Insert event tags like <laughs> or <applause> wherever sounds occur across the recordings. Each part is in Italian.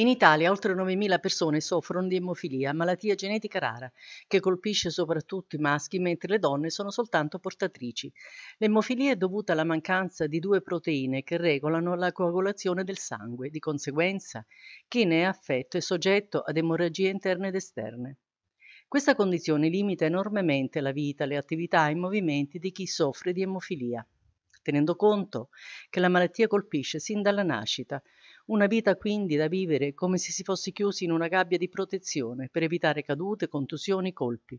In Italia oltre 9.000 persone soffrono di emofilia, malattia genetica rara, che colpisce soprattutto i maschi, mentre le donne sono soltanto portatrici. L'emofilia è dovuta alla mancanza di due proteine che regolano la coagulazione del sangue, di conseguenza chi ne è affetto è soggetto ad emorragie interne ed esterne. Questa condizione limita enormemente la vita, le attività e i movimenti di chi soffre di emofilia tenendo conto che la malattia colpisce sin dalla nascita, una vita quindi da vivere come se si fosse chiusi in una gabbia di protezione per evitare cadute, contusioni, colpi,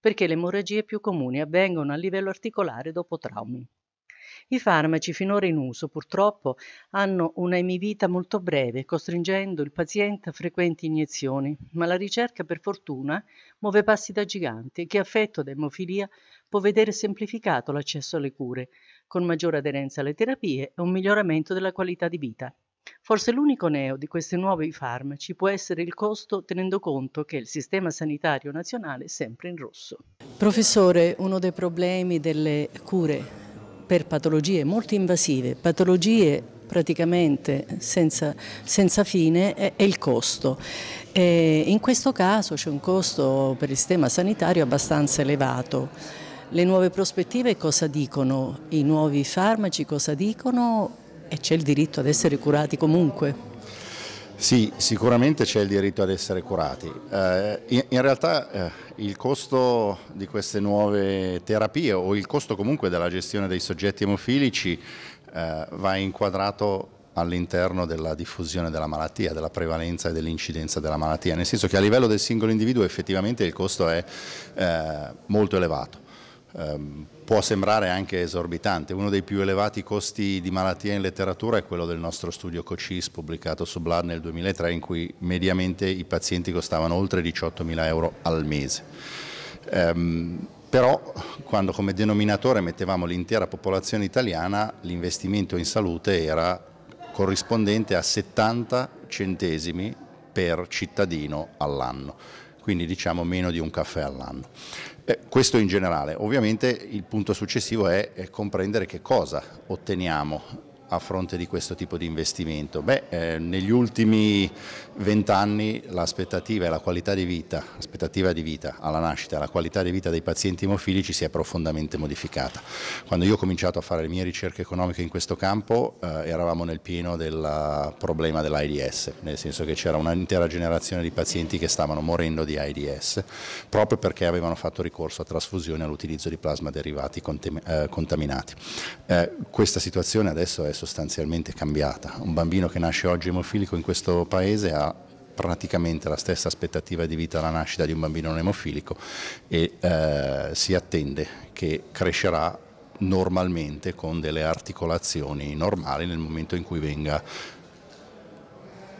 perché le emorragie più comuni avvengono a livello articolare dopo traumi. I farmaci finora in uso purtroppo hanno una emivita molto breve, costringendo il paziente a frequenti iniezioni, ma la ricerca per fortuna muove passi da gigante e chi affetto da emofilia può vedere semplificato l'accesso alle cure, con maggiore aderenza alle terapie e un miglioramento della qualità di vita. Forse l'unico neo di questi nuovi farmaci può essere il costo tenendo conto che il sistema sanitario nazionale è sempre in rosso. Professore, uno dei problemi delle cure per patologie molto invasive, patologie praticamente senza, senza fine, è, è, il costo. E in questo caso c'è un costo per il sistema sanitario abbastanza elevato le nuove prospettive cosa dicono, i nuovi farmaci cosa dicono e c'è il diritto ad essere curati comunque. Sì, sicuramente c'è il diritto ad essere curati. Eh, in, in, realtà eh, il costo di queste nuove terapie o il costo comunque della gestione dei soggetti emofilici eh, va inquadrato all'interno della diffusione della malattia, della prevalenza e dell'incidenza della malattia, nel senso che a livello del singolo individuo effettivamente il costo è eh, molto elevato Ehm, può sembrare anche esorbitante. Uno dei più elevati costi di malattia in letteratura è quello del nostro studio COCIS pubblicato su Blood nel 2003 in cui mediamente i pazienti costavano oltre 18.000 euro al mese. Ehm, però quando come denominatore mettevamo l'intera popolazione italiana l'investimento in salute era corrispondente a 70 centesimi per cittadino all'anno quindi diciamo meno di un caffè all'anno. Eh, questo in generale, ovviamente il punto successivo è, è comprendere che cosa otteniamo a fronte di questo tipo di investimento? Beh, eh, negli ultimi vent'anni l'aspettativa e la qualità di vita, l'aspettativa di vita alla nascita, la qualità di vita dei pazienti emofilici si è profondamente modificata. Quando io ho cominciato a fare le mie ricerche economiche in questo campo eh, eravamo nel pieno del problema dell'AIDS, nel senso che c'era un'intera generazione di pazienti che stavano morendo di AIDS proprio perché avevano fatto ricorso a trasfusione all'utilizzo di plasma derivati eh, contaminati. Eh, questa situazione adesso è sostanzialmente cambiata. Un bambino che nasce oggi emofilico in questo paese ha praticamente la stessa aspettativa di vita alla nascita di un bambino non emofilico e eh, si attende che crescerà normalmente con delle articolazioni normali nel momento in cui venga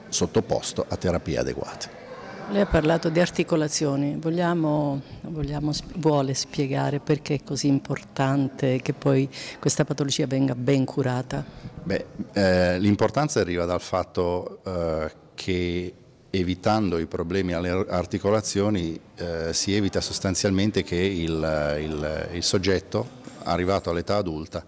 sottoposto a terapie adeguate. Lei ha parlato di articolazioni, vogliamo, vogliamo, vuole spiegare perché è così importante che poi questa patologia venga ben curata? Eh, l'importanza arriva dal fatto eh, che evitando i problemi alle articolazioni eh, si evita sostanzialmente che il, il, il soggetto arrivato all'età adulta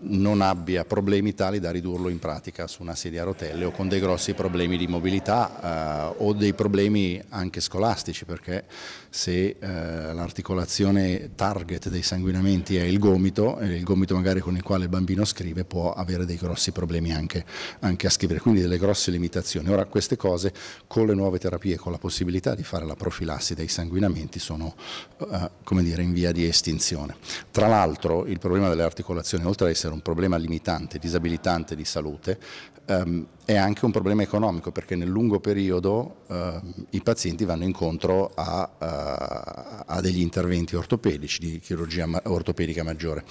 non abbia problemi tali da ridurlo in pratica su una sedia a rotelle o con dei grossi problemi di mobilità eh, o dei problemi anche scolastici perché se eh, l'articolazione target dei sanguinamenti è il gomito, il gomito magari con il quale il bambino scrive può avere dei grossi problemi anche, anche a scrivere, quindi delle grosse limitazioni. Ora queste cose con le nuove terapie, con la possibilità di fare la profilassi dei sanguinamenti sono eh, come dire, in via di estinzione. Tra l'altro il problema delle articolazioni oltre a essere essere un problema limitante, disabilitante di salute, ehm, è anche un problema economico perché nel lungo periodo ehm, i pazienti vanno incontro a, a, eh, a, degli interventi ortopedici, di chirurgia ma ortopedica maggiore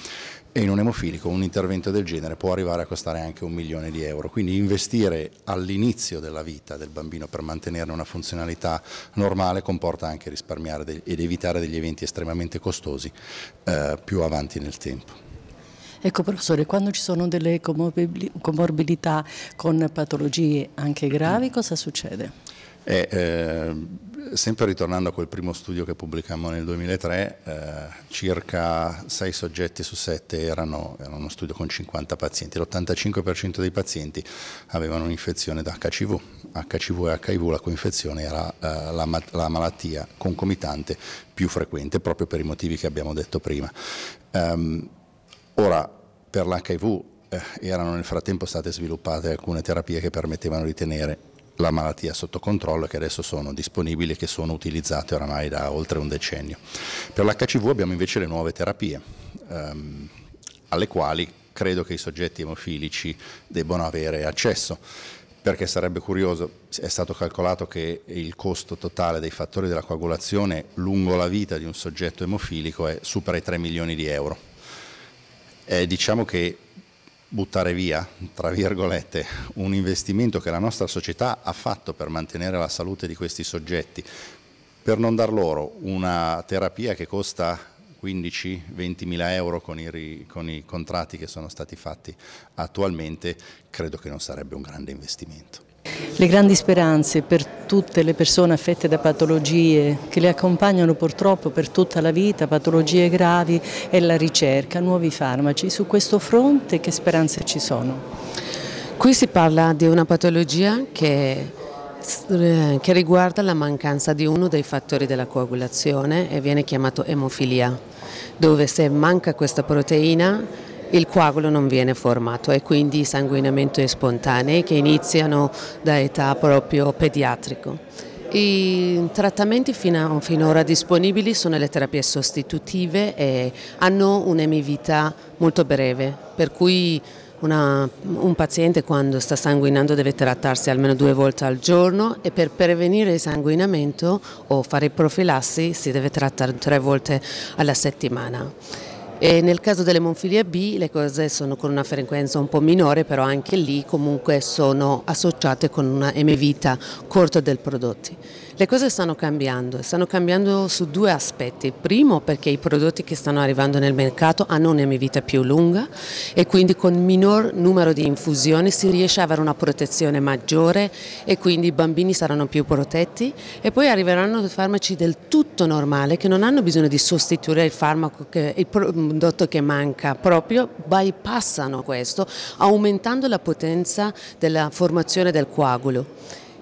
e in un emofilico un intervento del genere può arrivare a costare anche un milione di euro, quindi investire all'inizio della vita del bambino per mantenerne una funzionalità normale comporta anche risparmiare ed evitare degli eventi estremamente costosi eh, più avanti nel tempo. Ecco professore, quando ci sono delle comorbidità con patologie anche gravi, cosa succede? Eh, eh, sempre ritornando a quel primo studio che pubblicammo nel 2003, eh, circa 6 soggetti su 7 erano, era uno studio con 50 pazienti, l'85% dei pazienti avevano un'infezione da HCV, HCV e HIV la coinfezione era eh, la, la malattia concomitante più frequente proprio per i motivi che abbiamo detto prima. Um, Ora, per l'HIV eh, erano nel frattempo state sviluppate alcune terapie che permettevano di tenere la malattia sotto controllo e che adesso sono disponibili e che sono utilizzate oramai da oltre un decennio. Per l'HCV abbiamo invece le nuove terapie, ehm, alle quali credo che i soggetti emofilici debbano avere accesso perché sarebbe curioso, è stato calcolato che il costo totale dei fattori della coagulazione lungo la vita di un soggetto emofilico è supera i 3 milioni di euro. Eh, diciamo che buttare via, tra virgolette, un investimento che la nostra società ha fatto per mantenere la salute di questi soggetti, per non dar loro una terapia che costa 15-20 mila euro con i, con i contratti che sono stati fatti attualmente, credo che non sarebbe un grande investimento. Le grandi speranze per tutte le persone affette da patologie che le accompagnano purtroppo per tutta la vita, patologie gravi e la ricerca, nuovi farmaci. Su questo fronte che speranze ci sono? Qui si parla di una patologia che, eh, che, riguarda la mancanza di uno dei fattori della coagulazione e viene chiamato emofilia, dove se manca questa proteina il coagulo non viene formato e quindi sanguinamento spontaneo che iniziano da età proprio pediatrico. I trattamenti finora disponibili sono le terapie sostitutive e hanno un'emivita molto breve, per cui una, un paziente quando sta sanguinando deve trattarsi almeno due volte al giorno e per prevenire il sanguinamento o fare profilassi si deve trattare tre volte alla settimana. E nel caso delle monfilie B le cose sono con una frequenza un po' minore, però anche lì comunque sono associate con una emivita corta del prodotto. Le cose stanno cambiando, stanno cambiando su due aspetti. Primo perché i prodotti che stanno arrivando nel mercato hanno una vita più lunga e quindi con minor numero di infusioni si riesce ad avere una protezione maggiore e quindi i bambini saranno più protetti e poi arriveranno farmaci del tutto normale che non hanno bisogno di sostituire il farmaco, che, il prodotto che manca proprio, bypassano questo aumentando la potenza della formazione del coagulo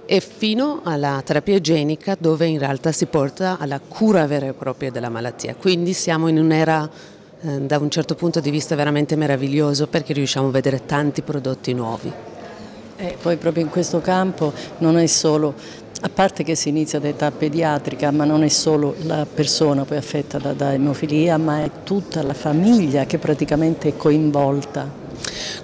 e fino alla terapia genica dove in realtà si porta alla cura vera e propria della malattia. Quindi siamo in un'era eh, da un certo punto di vista veramente meraviglioso perché riusciamo a vedere tanti prodotti nuovi. E eh, poi proprio in questo campo non è solo, a parte che si inizia da età pediatrica, ma non è solo la persona poi affetta da, da emofilia, ma è tutta la famiglia che praticamente è coinvolta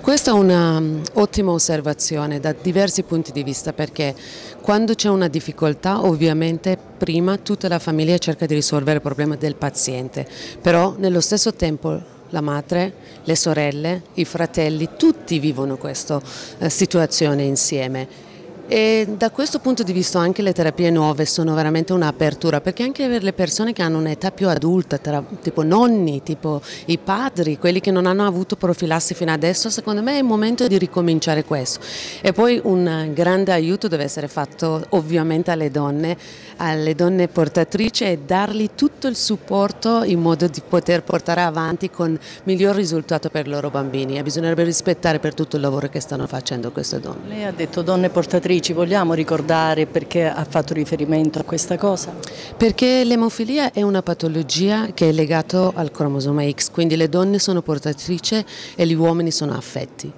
questa è un'ottima mm, osservazione da diversi punti di vista perché quando c'è una difficoltà ovviamente prima tutta la famiglia cerca di risolvere il problema del paziente, però nello stesso tempo la madre, le sorelle, i fratelli, tutti vivono questa eh, situazione insieme e da questo punto di vista anche le terapie nuove sono veramente un'apertura perché anche per le persone che hanno un'età più adulta, tra, tipo nonni, tipo i padri, quelli che non hanno avuto profilassi fino adesso, secondo me è il momento di ricominciare questo. E poi un grande aiuto deve essere fatto ovviamente alle donne, alle donne portatrici e dargli tutto il supporto in modo di poter portare avanti con miglior risultato per i loro bambini e bisognerebbe rispettare per tutto il lavoro che stanno facendo queste donne. Lei ha detto donne portatrici ci vogliamo ricordare perché ha fatto riferimento a questa cosa? Perché l'emofilia è una patologia che è legata al cromosoma X, quindi le donne sono portatrici e gli uomini sono affetti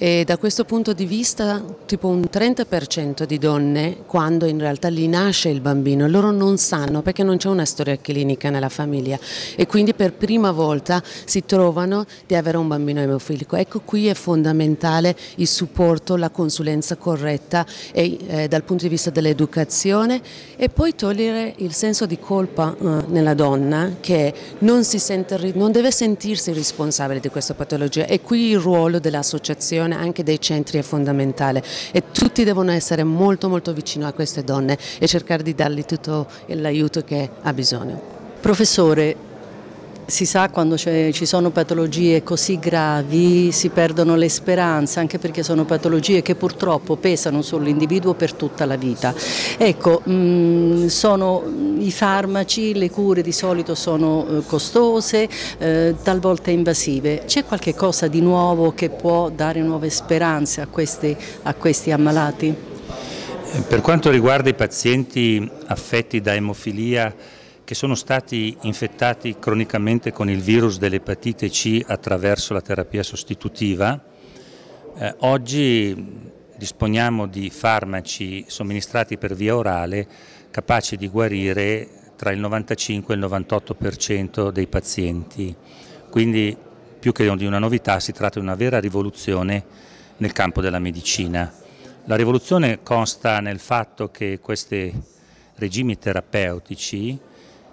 e da questo punto di vista tipo un 30% di donne quando in realtà lì nasce il bambino loro non sanno perché non c'è una storia clinica nella famiglia e quindi per prima volta si trovano di avere un bambino emofilico. Ecco qui è fondamentale il supporto, la consulenza corretta e, eh, dal punto di vista dell'educazione e poi togliere il senso di colpa eh, nella donna che non, sente, non deve sentirsi responsabile di questa patologia e qui il ruolo dell'associazione gestione anche dei centri è fondamentale e tutti devono essere molto molto vicino a queste donne e cercare di dargli tutto l'aiuto che ha bisogno. Professore, si sa quando ci sono patologie così gravi si perdono le speranze, anche perché sono patologie che purtroppo pesano sull'individuo per tutta la vita. Ecco, mm, sono mm, i farmaci, le cure di solito sono eh, costose, eh, talvolta invasive. C'è qualche cosa di nuovo che può dare nuove speranze a questi, a questi ammalati? Per quanto riguarda i pazienti affetti da emofilia, che sono stati infettati cronicamente con il virus dell'epatite C attraverso la terapia sostitutiva. Eh, oggi disponiamo di farmaci somministrati per via orale capaci di guarire tra il 95 e il 98% dei pazienti. Quindi più che di una novità si tratta di una vera rivoluzione nel campo della medicina. La rivoluzione consta nel fatto che questi regimi terapeutici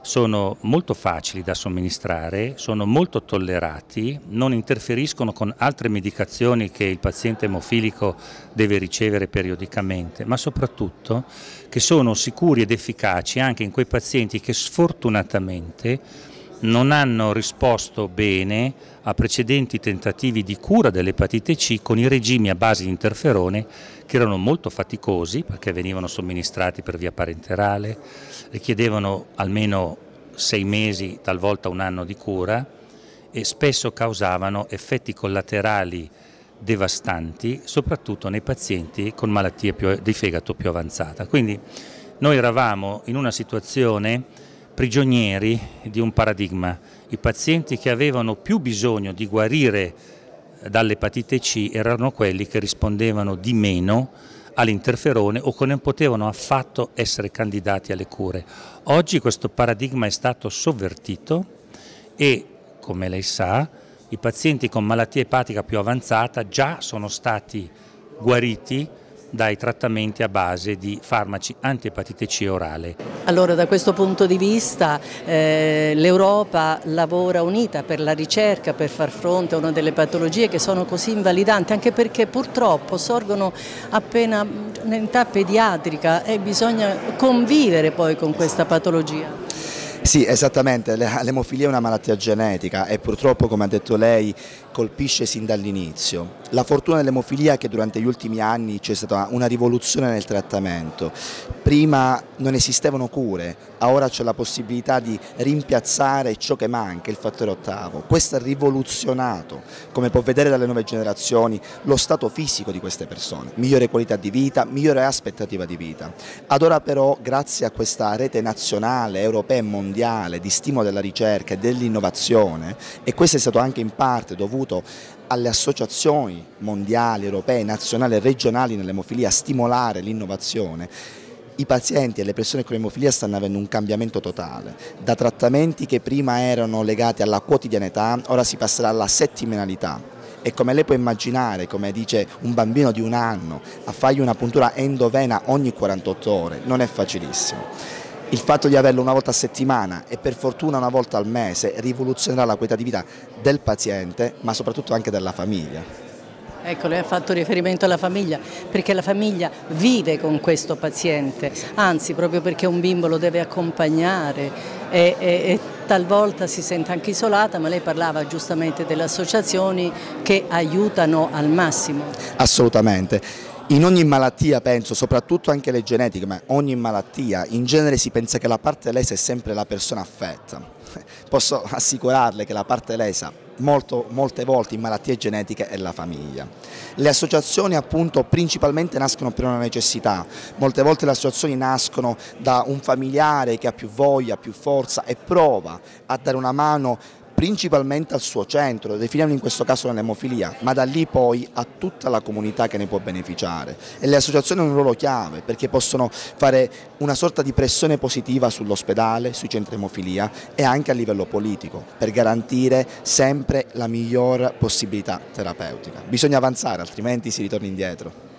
sono molto facili da somministrare, sono molto tollerati, non interferiscono con altre medicazioni che il paziente emofilico deve ricevere periodicamente, ma soprattutto che sono sicuri ed efficaci anche in quei pazienti che sfortunatamente non hanno risposto bene a precedenti tentativi di cura dell'epatite C con i regimi a base di interferone che erano molto faticosi perché venivano somministrati per via parenterale, richiedevano almeno sei mesi, talvolta un anno di cura e spesso causavano effetti collaterali devastanti, soprattutto nei pazienti con malattie più, di fegato più avanzata. Quindi noi eravamo in una situazione prigionieri di un paradigma. I pazienti che avevano più bisogno di guarire dall'epatite C erano quelli che rispondevano di meno all'interferone o che non potevano affatto essere candidati alle cure. Oggi questo paradigma è stato sovvertito e, come lei sa, i pazienti con malattia epatica più avanzata già sono stati guariti dai trattamenti a base di farmaci antiepatite C orale. Allora da questo punto di vista eh, l'Europa lavora unita per la ricerca, per far fronte a una delle patologie che sono così invalidanti, anche perché purtroppo sorgono appena in età pediatrica e bisogna convivere poi con questa patologia. Sì, esattamente, l'emofilia è una malattia genetica e purtroppo, come ha detto lei, colpisce sin dall'inizio la fortuna dell'emofilia è che durante gli ultimi anni c'è stata una rivoluzione nel trattamento. Prima non esistevano cure, ora c'è la possibilità di rimpiazzare ciò che manca, il fattore ottavo. Questo ha rivoluzionato, come può vedere dalle nuove generazioni, lo stato fisico di queste persone. Migliore qualità di vita, migliore aspettativa di vita. Ad ora però, grazie a questa rete nazionale, europea e mondiale di stimolo della ricerca e dell'innovazione, e questo è stato anche in parte dovuto alle associazioni mondiali, europee, nazionali e regionali nell'emofilia a stimolare l'innovazione, i pazienti e le persone con emofilia stanno avendo un cambiamento totale, da trattamenti che prima erano legati alla quotidianità, ora si passerà alla settimanalità. E come lei può immaginare, come dice un bambino di un anno, a fargli una puntura endovena ogni 48 ore non è facilissimo il fatto di averlo una volta a settimana e per fortuna una volta al mese rivoluzionerà la qualità di vita del paziente ma soprattutto anche della famiglia. Ecco, lei ha fatto riferimento alla famiglia, perché la famiglia vive con questo paziente, anzi proprio perché un bimbo lo deve accompagnare e, e, e talvolta si sente anche isolata, ma lei parlava giustamente delle associazioni che aiutano al massimo. Assolutamente. In ogni malattia penso, soprattutto anche le genetiche, ma ogni malattia, in genere si pensa che la parte lesa è sempre la persona affetta. <laughs> Posso assicurarle che la parte lesa molto, molte volte in malattie genetiche è la famiglia. Le associazioni appunto principalmente nascono per una necessità, molte volte le associazioni nascono da un familiare che ha più voglia, più forza e prova a dare una mano principalmente al suo centro, definiamo in questo caso l'emofilia, ma da lì poi a tutta la comunità che ne può beneficiare e le associazioni hanno un ruolo chiave perché possono fare una sorta di pressione positiva sull'ospedale, sui centri emofilia e anche a livello politico per garantire sempre la miglior possibilità terapeutica. Bisogna avanzare altrimenti si ritorna indietro.